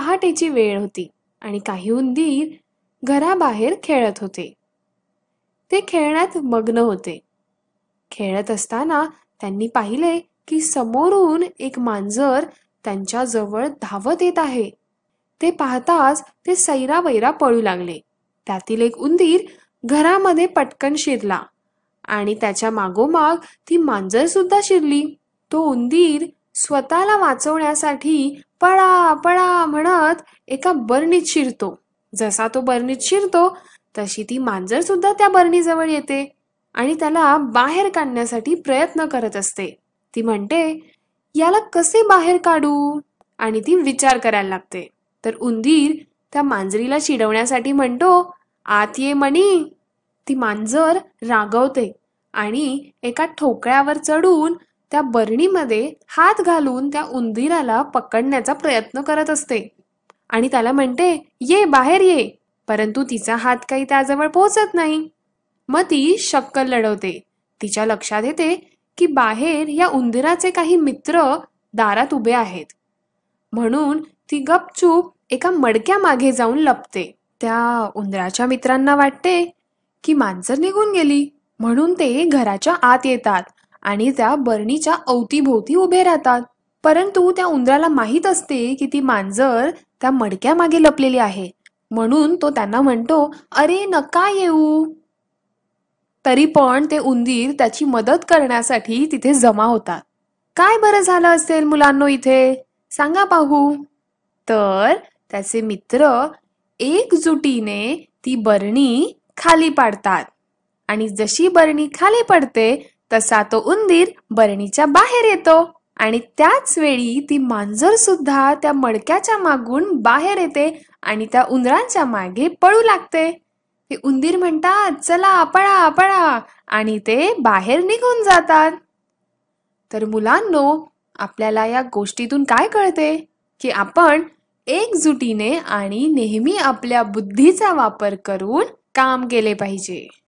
पहाटेची वेळ होती आणि काही उंदीर घराबाहेर खेळत होते ते खेळण्यात मग्न होते खेळत असताना त्यांनी पाहिले की समोरून एक मांजर त्यांच्या जवळ धावत येत आहे ते पाहताच ते सैरा वैरा पळू लागले त्यातील एक उंदीर घरामध्ये पटकन शिरला आणि त्याच्या मागोमाग ती मांजर सुद्धा शिरली तो उंदीर स्वतःला वाचवण्यासाठी पळा पळा म्हणत एका बर्णीत शिरतो जसा तो बर्णीत शिरतो तशी ती मांजर सुद्धा त्या बर्णीजवळ येते आणि त्याला बाहेर काढण्यासाठी प्रयत्न करत असते ती म्हणते याला कसे बाहेर काढू आणि ती विचार करायला लागते तर उंदीर त्या मांजरीला चिडवण्यासाठी म्हणतो आत ये मणी ती मांजर रागवते आणि एका ठोकळ्यावर चढून त्या बरणीमध्ये हात घालून त्या उंदिराला पकडण्याचा प्रयत्न करत असते आणि त्याला म्हणते ये बाहेर ये परंतु तिचा हात काही त्याजवळ पोहोचत नाही मग ती शक्कल लढवते तिच्या लक्षात येते की बाहेर या उंदिराचे काही मित्र दारात उभे आहेत म्हणून ती गपचूप एका मडक्या मागे जाऊन लपते त्या उंदराच्या मित्रांना वाटते की मांजर निघून गेली म्हणून ते घराच्या आत येतात आणि त्या बर्णीच्या अवतीभोवती उभे राहतात परंतु त्या उंदराला माहीत असते की ती मांजर त्या मडक्या मागे लपलेली आहे म्हणून तो त्यांना म्हणतो अरे नका येऊ तरी पण ते उंदीर त्याची मदत करण्यासाठी तिथे जमा होतात काय बरं झालं असेल मुलांनो इथे सांगा पाहू तर त्याचे मित्र एकजुटीने ती बरणी खाली पाडतात आणि जशी बरणी खाली पडते तसा तो उंदीर बरणीच्या बाहेर येतो आणि त्याच वेळी ती मांजर सुद्धा त्या मडक्याच्या मागून बाहेर येते आणि त्या उंदरांच्या मागे पळू लागते ते उंदीर म्हणतात चला पळा पळा आणि ते बाहेर निघून जातात तर मुलांनो आपल्याला या गोष्टीतून काय कळते की आपण एकजुटीने आणि नेहमी आपल्या बुद्धीचा वापर करून काम केले पाहिजे